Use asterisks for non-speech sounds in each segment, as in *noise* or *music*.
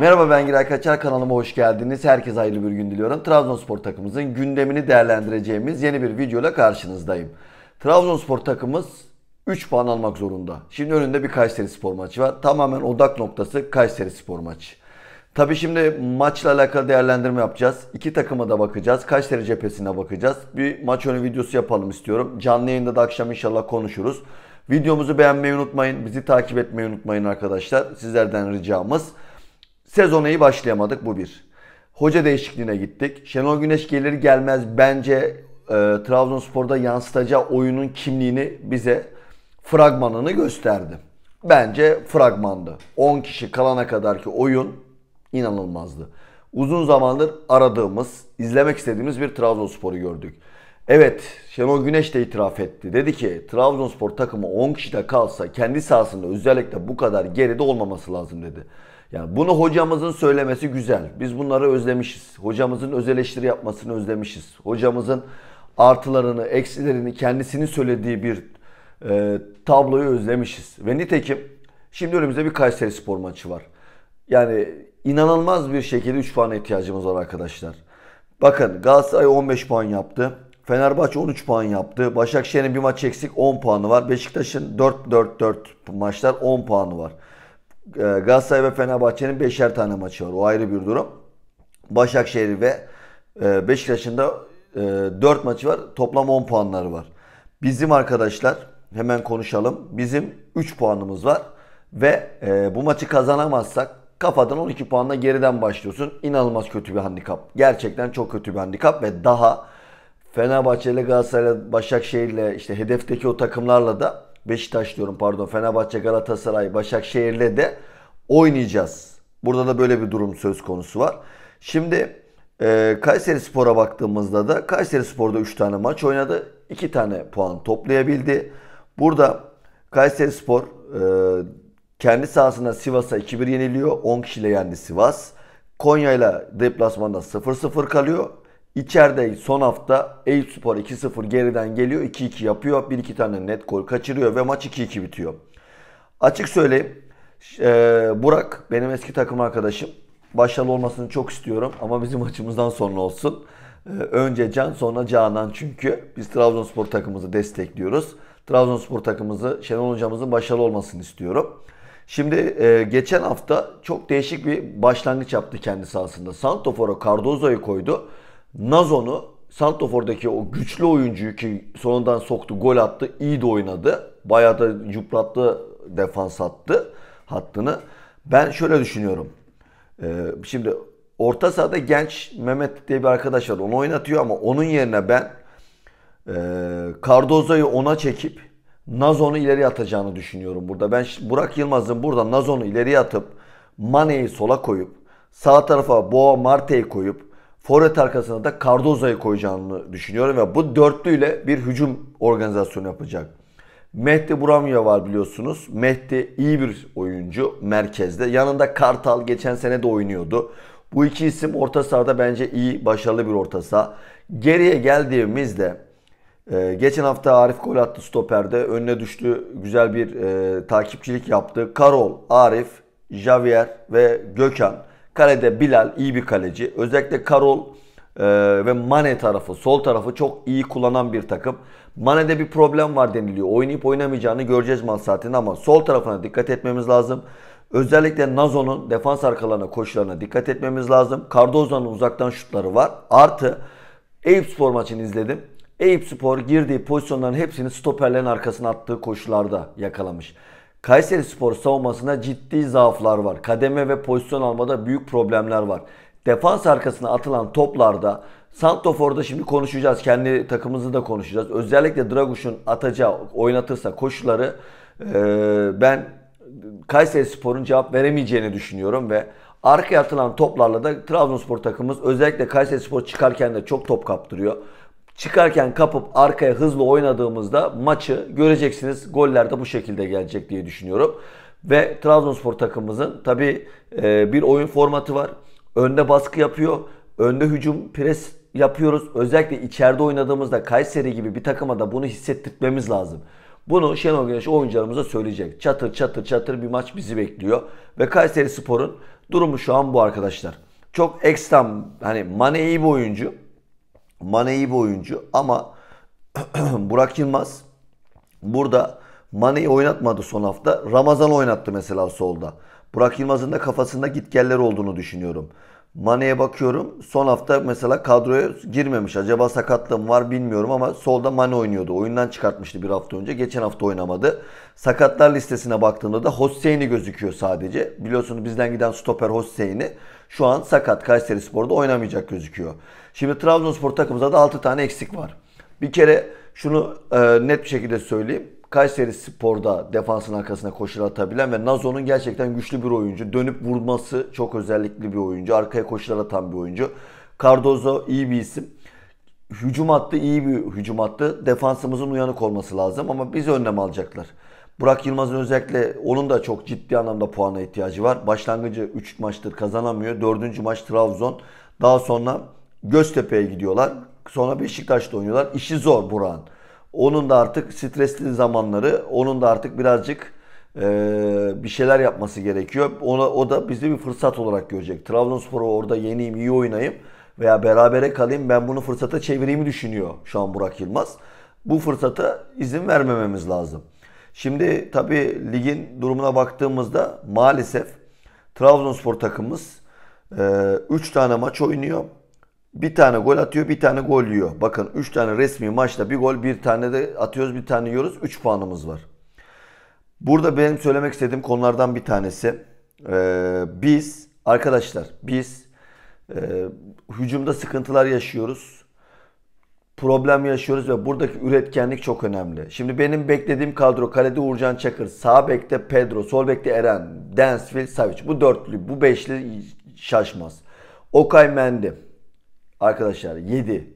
Merhaba ben Giray Kaçar kanalıma hoş geldiniz. Herkese hayırlı bir gün diliyorum. Trabzonspor takımımızın gündemini değerlendireceğimiz yeni bir videoyla karşınızdayım. Trabzonspor takımımız 3 puan almak zorunda. Şimdi önünde bir Kayseri Spor maçı var. Tamamen odak noktası Kayseri Spor maçı. Tabi şimdi maçla alakalı değerlendirme yapacağız. İki takıma da bakacağız. Kayseri cephesine bakacağız. Bir maç önü videosu yapalım istiyorum. Canlı yayında da akşam inşallah konuşuruz. Videomuzu beğenmeyi unutmayın. Bizi takip etmeyi unutmayın arkadaşlar. Sizlerden ricamız. Sezona iyi başlayamadık bu bir. Hoca değişikliğine gittik. Şenol Güneş gelir gelmez bence e, Trabzonspor'da yansıtacağı oyunun kimliğini bize fragmanını gösterdi. Bence fragmandı. 10 kişi kalana kadarki oyun inanılmazdı. Uzun zamandır aradığımız, izlemek istediğimiz bir Trabzonspor'u gördük. Evet, Şenol Güneş de itiraf etti. Dedi ki Trabzonspor takımı 10 kişi de kalsa kendi sahasında özellikle bu kadar geride olmaması lazım dedi. Yani bunu hocamızın söylemesi güzel. Biz bunları özlemişiz. Hocamızın öz eleştiri yapmasını özlemişiz. Hocamızın artılarını, eksilerini kendisini söylediği bir e, tabloyu özlemişiz. Ve nitekim şimdi önümüzde bir Kayseri spor maçı var. Yani inanılmaz bir şekilde 3 puan ihtiyacımız var arkadaşlar. Bakın Galatasaray 15 puan yaptı. Fenerbahçe 13 puan yaptı. Başakşehir'in bir maç eksik 10 puanı var. Beşiktaş'ın 4-4-4 maçlar 10 puanı var. Ee, Galatasaray ve Fenerbahçe'nin beşer tane maçı var. O ayrı bir durum. Başakşehir ve e, Beşiktaş'ın da 4 e, maçı var. Toplam 10 puanları var. Bizim arkadaşlar hemen konuşalım. Bizim 3 puanımız var. Ve e, bu maçı kazanamazsak kafadan 12 puanla geriden başlıyorsun. İnanılmaz kötü bir handikap. Gerçekten çok kötü bir handikap ve daha Fenerbahçe ile Galatasaray ile Başakşehir ile işte hedefteki o takımlarla da Beşiktaş diyorum pardon Fenerbahçe, Galatasaray, Başakşehir'le de oynayacağız. Burada da böyle bir durum söz konusu var. Şimdi e, Kayseri Spor'a baktığımızda da Kayseri Spor'da 3 tane maç oynadı. 2 tane puan toplayabildi. Burada Kayseri Spor e, kendi sahasında Sivas'a 2-1 yeniliyor. 10 kişiyle yendi Sivas. Konya'yla deplasmanda 0-0 kalıyor. İçeride son hafta Eyüp Spor 2-0 geriden geliyor. 2-2 yapıyor. 1 iki tane net gol kaçırıyor ve maç 2-2 bitiyor. Açık söyleyeyim. E, Burak benim eski takım arkadaşım. Başarılı olmasını çok istiyorum ama bizim *laughs* maçımızdan sonra olsun. E, önce Can sonra Canan çünkü. Biz Trabzonspor takımımızı destekliyoruz. Trabzonspor takımımızı Şenol hocamızın başarılı olmasını istiyorum. Şimdi e, geçen hafta çok değişik bir başlangıç yaptı kendisi sahasında. Santofor'a Cardozo'yu koydu. Nazon'u Santofor'daki o güçlü oyuncuyu ki sonundan soktu, gol attı, iyi de oynadı. Bayağı da yuprattı, defans attı hattını. Ben şöyle düşünüyorum. Ee, şimdi orta sahada genç Mehmet diye bir arkadaş var. Onu oynatıyor ama onun yerine ben e, Cardozo'yu ona çekip Nazon'u ileri atacağını düşünüyorum burada. Ben Burak Yılmaz'ın burada Nazon'u ileri atıp Mane'yi sola koyup sağ tarafa Boa Marte'yi koyup Forvet arkasına da Cardoza'yı koyacağını düşünüyorum ve bu dörtlüyle bir hücum organizasyonu yapacak. Mehdi Buramya var biliyorsunuz. Mehdi iyi bir oyuncu merkezde. Yanında Kartal geçen sene de oynuyordu. Bu iki isim orta sahada bence iyi, başarılı bir orta saha. Geriye geldiğimizde e, geçen hafta Arif gol attı stoperde. Önüne düştü, güzel bir e, takipçilik yaptı. Karol, Arif, Javier ve Gökhan. Kalede Bilal iyi bir kaleci. Özellikle Karol e, ve Mane tarafı, sol tarafı çok iyi kullanan bir takım. Mane'de bir problem var deniliyor. Oynayıp oynamayacağını göreceğiz maç saatinde ama sol tarafına dikkat etmemiz lazım. Özellikle Nazo'nun defans arkalarına koşularına dikkat etmemiz lazım. Cardozo'nun uzaktan şutları var. Artı Eyüp Spor maçını izledim. Eyüp Spor girdiği pozisyonların hepsini stoperlerin arkasına attığı koşularda yakalamış. Kayseri Spor savunmasında ciddi zaaflar var. Kademe ve pozisyon almada büyük problemler var. Defans arkasına atılan toplarda Santofor'da şimdi konuşacağız. Kendi takımımızı da konuşacağız. Özellikle Draguş'un atacağı, oynatırsa koşuları e, ben Kayseri Spor'un cevap veremeyeceğini düşünüyorum ve arkaya atılan toplarla da Trabzonspor takımımız özellikle Kayseri Spor çıkarken de çok top kaptırıyor çıkarken kapıp arkaya hızlı oynadığımızda maçı göreceksiniz. Goller de bu şekilde gelecek diye düşünüyorum. Ve Trabzonspor takımımızın tabi e, bir oyun formatı var. Önde baskı yapıyor. Önde hücum pres yapıyoruz. Özellikle içeride oynadığımızda Kayseri gibi bir takıma da bunu hissettirmemiz lazım. Bunu Şenol Güneş oyuncularımıza söyleyecek. Çatır çatır çatır bir maç bizi bekliyor. Ve Kayseri Spor'un durumu şu an bu arkadaşlar. Çok ekstrem hani Mane iyi bir oyuncu. Mane iyi bir oyuncu ama *clears throat* Burak Yılmaz burada Mane'yi oynatmadı son hafta. Ramazan oynattı mesela solda. Burak Yılmaz'ın da kafasında gitgeller olduğunu düşünüyorum. Mane'ye bakıyorum. Son hafta mesela kadroya girmemiş. Acaba sakatlığım var bilmiyorum ama solda Mane oynuyordu. Oyundan çıkartmıştı bir hafta önce. Geçen hafta oynamadı. Sakatlar listesine baktığımda da Hossein'i gözüküyor sadece. Biliyorsunuz bizden giden stoper Hossein'i şu an sakat Kayseri Spor'da oynamayacak gözüküyor. Şimdi Trabzonspor takımımızda da 6 tane eksik var. Bir kere şunu e, net bir şekilde söyleyeyim. Kayseri Spor'da defansın arkasına koşu atabilen ve Nazo'nun gerçekten güçlü bir oyuncu. Dönüp vurması çok özellikli bir oyuncu. Arkaya koşular atan bir oyuncu. Cardozo iyi bir isim. Hücum attı iyi bir hücum attı. Defansımızın uyanık olması lazım ama biz önlem alacaklar. Burak Yılmaz'ın özellikle onun da çok ciddi anlamda puana ihtiyacı var. Başlangıcı 3 maçtır kazanamıyor. 4. maç Trabzon. Daha sonra Göztepe'ye gidiyorlar. Sonra Beşiktaş'ta oynuyorlar. İşi zor Burak'ın. Onun da artık stresli zamanları, onun da artık birazcık e, bir şeyler yapması gerekiyor. Ona, o da bizi bir fırsat olarak görecek. Trabzonspor'u orada yeneyim, iyi oynayayım veya berabere kalayım ben bunu fırsata çevireyim düşünüyor şu an Burak Yılmaz. Bu fırsata izin vermememiz lazım. Şimdi tabii ligin durumuna baktığımızda maalesef Trabzonspor takımımız 3 e, tane maç oynuyor. Bir tane gol atıyor, bir tane gol yiyor. Bakın 3 tane resmi maçta bir gol, bir tane de atıyoruz, bir tane yiyoruz. 3 puanımız var. Burada benim söylemek istediğim konulardan bir tanesi. Ee, biz arkadaşlar biz e, hücumda sıkıntılar yaşıyoruz problem yaşıyoruz ve buradaki üretkenlik çok önemli. Şimdi benim beklediğim kadro kalede Uğurcan Çakır, sağ bekte Pedro, sol bekte Eren, Densfield, Savic. Bu dörtlü, bu beşli şaşmaz. Okay Mendi arkadaşlar 7.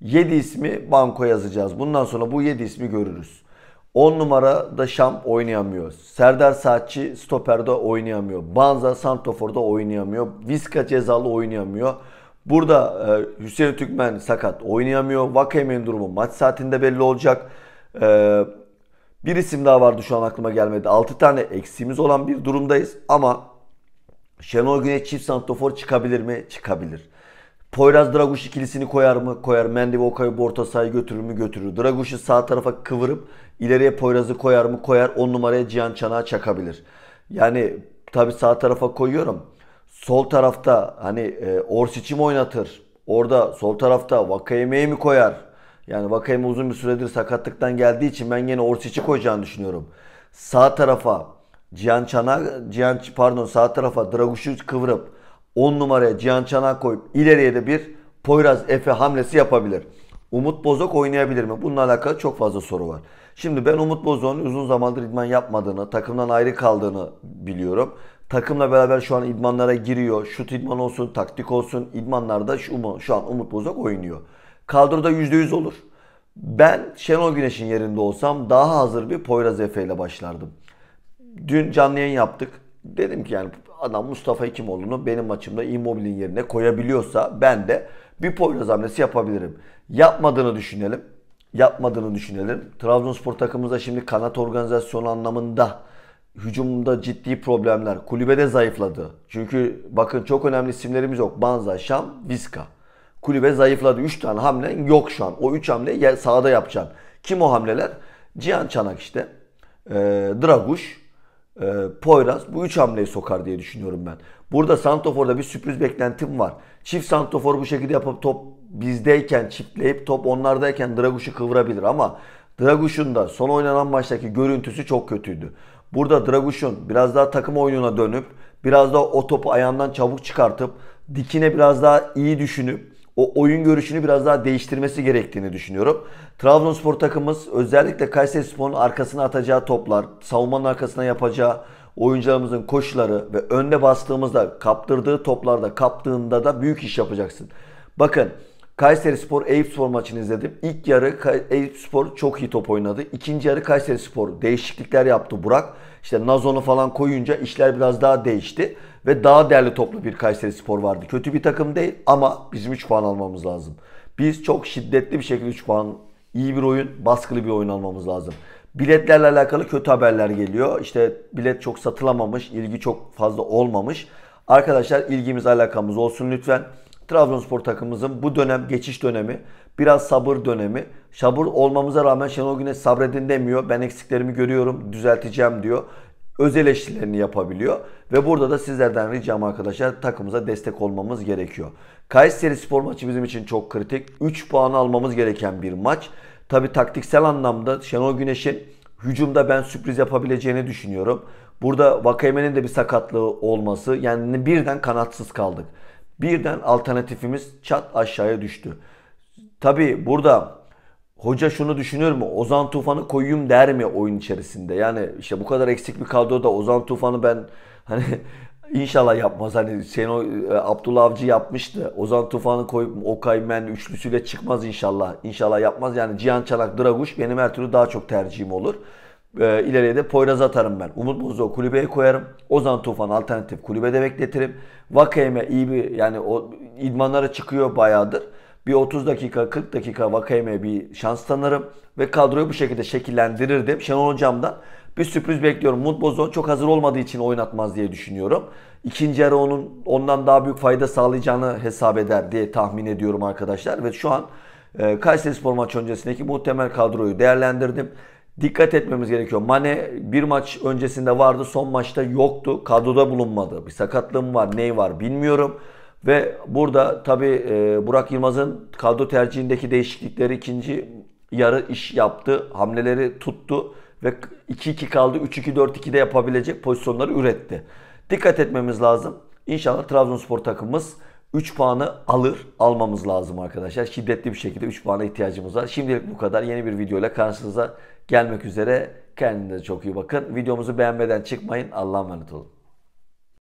7 ismi banko yazacağız. Bundan sonra bu 7 ismi görürüz. 10 numara da Şam oynayamıyor. Serdar Saatçi stoperde oynayamıyor. Banza Santofor'da oynayamıyor. Vizca cezalı oynayamıyor. Burada e, Hüseyin Türkmen sakat oynayamıyor. Vakayemen'in durumu maç saatinde belli olacak. E, bir isim daha vardı şu an aklıma gelmedi. 6 tane eksiğimiz olan bir durumdayız ama Şenol Güneş çift santofor çıkabilir mi? Çıkabilir. Poyraz Draguş ikilisini koyar mı? Koyar. Mendy ve Okayu orta sahaya götürür mü? Götürür. Draguş'u sağ tarafa kıvırıp ileriye Poyraz'ı koyar mı? Koyar. 10 numaraya Cihan Çanağı çakabilir. Yani tabi sağ tarafa koyuyorum sol tarafta hani e, Orsic'i mi oynatır? Orada sol tarafta Vakayeme'yi mi koyar? Yani Vakayeme uzun bir süredir sakatlıktan geldiği için ben yine Orsic'i koyacağını düşünüyorum. Sağ tarafa Cihan Çanak, Cihan, pardon sağ tarafa Draguş'u kıvırıp 10 numaraya Cihan Çanak koyup ileriye de bir Poyraz Efe hamlesi yapabilir. Umut Bozok oynayabilir mi? Bununla alakalı çok fazla soru var. Şimdi ben Umut Bozok'un uzun zamandır idman yapmadığını, takımdan ayrı kaldığını biliyorum. Takımla beraber şu an idmanlara giriyor. Şut idman olsun, taktik olsun. idmanlarda şu, şu an Umut Bozok oynuyor. Kadroda %100 olur. Ben Şenol Güneş'in yerinde olsam daha hazır bir Poyraz Efe ile başlardım. Dün canlı yayın yaptık. Dedim ki yani adam Mustafa Hekimoğlu'nu benim maçımda Immobile'in yerine koyabiliyorsa ben de bir Poyraz hamlesi yapabilirim. Yapmadığını düşünelim. Yapmadığını düşünelim. Trabzonspor takımımızda şimdi kanat organizasyonu anlamında hücumda ciddi problemler. Kulübede zayıfladı. Çünkü bakın çok önemli isimlerimiz yok. Banza, Şam, Viska. Kulübe zayıfladı. 3 tane hamle yok şu an. O 3 hamle sahada yapacaksın. Kim o hamleler? Cihan Çanak işte. E, Draguş, e, Poyraz. Bu 3 hamleyi sokar diye düşünüyorum ben. Burada Santofor'da bir sürpriz beklentim var. Çift Santofor bu şekilde yapıp top bizdeyken çiftleyip top onlardayken Draguş'u kıvırabilir ama Draguş'un da son oynanan maçtaki görüntüsü çok kötüydü. Burada Draguş'un biraz daha takım oyununa dönüp biraz daha o topu ayağından çabuk çıkartıp dikine biraz daha iyi düşünüp o oyun görüşünü biraz daha değiştirmesi gerektiğini düşünüyorum. Trabzonspor takımımız özellikle Kayserispor'un arkasına atacağı toplar, savunmanın arkasına yapacağı oyuncularımızın koşuları ve önde bastığımızda kaptırdığı toplarda kaptığında da büyük iş yapacaksın. Bakın Kayseri Spor Eyüp Spor maçını izledim. İlk yarı Eyüp Spor çok iyi top oynadı. İkinci yarı Kayseri Spor değişiklikler yaptı Burak. İşte Nazon'u falan koyunca işler biraz daha değişti. Ve daha değerli toplu bir Kayseri Spor vardı. Kötü bir takım değil ama bizim 3 puan almamız lazım. Biz çok şiddetli bir şekilde 3 puan, iyi bir oyun, baskılı bir oyun almamız lazım. Biletlerle alakalı kötü haberler geliyor. İşte bilet çok satılamamış, ilgi çok fazla olmamış. Arkadaşlar ilgimiz alakamız olsun lütfen. Trabzonspor takımımızın bu dönem geçiş dönemi biraz sabır dönemi. Sabır olmamıza rağmen Şenol Güneş sabredin demiyor. Ben eksiklerimi görüyorum düzelteceğim diyor. Öz eleştirilerini yapabiliyor. Ve burada da sizlerden ricam arkadaşlar takımıza destek olmamız gerekiyor. Kayseri spor maçı bizim için çok kritik. 3 puan almamız gereken bir maç. Tabi taktiksel anlamda Şenol Güneş'in hücumda ben sürpriz yapabileceğini düşünüyorum. Burada Vakayeme'nin de bir sakatlığı olması yani birden kanatsız kaldık. Birden alternatifimiz çat aşağıya düştü. Tabi burada hoca şunu düşünür mü? Ozan Tufan'ı koyayım der mi oyun içerisinde? Yani işte bu kadar eksik bir kadroda Ozan Tufan'ı ben hani *laughs* inşallah yapmaz. Hani Seno e, Abdullah Avcı yapmıştı. Ozan Tufan'ı koyup Okay Men üçlüsüyle çıkmaz inşallah. İnşallah yapmaz. Yani Cihan Çanak, Draguş benim her türlü daha çok tercihim olur. E, ileriye de Poyraz atarım ben. Umut Bozok'u kulübeye koyarım. Ozan Tufan alternatif kulübede bekletirim. Vakayeme iyi bir yani o idmanlara çıkıyor bayağıdır. Bir 30 dakika 40 dakika Vakayeme bir şans tanırım. Ve kadroyu bu şekilde şekillendirirdim. Şenol Hocam'dan bir sürpriz bekliyorum. Umut Bozok çok hazır olmadığı için oynatmaz diye düşünüyorum. İkinci yarı onun ondan daha büyük fayda sağlayacağını hesap eder diye tahmin ediyorum arkadaşlar. Ve şu an e, Kayseri Spor maç öncesindeki muhtemel kadroyu değerlendirdim dikkat etmemiz gerekiyor. Mane bir maç öncesinde vardı, son maçta yoktu. Kadroda bulunmadı. Bir sakatlığım var, ney var bilmiyorum. Ve burada tabi e, Burak Yılmaz'ın kadro tercihindeki değişiklikleri ikinci yarı iş yaptı. Hamleleri tuttu ve 2-2 kaldı. 3 2 4 de yapabilecek pozisyonları üretti. Dikkat etmemiz lazım. İnşallah Trabzonspor takımımız 3 puanı alır, almamız lazım arkadaşlar. Şiddetli bir şekilde 3 puana ihtiyacımız var. Şimdilik bu kadar. Yeni bir videoyla karşınıza gelmek üzere. Kendinize çok iyi bakın. Videomuzu beğenmeden çıkmayın. Allah'a emanet olun.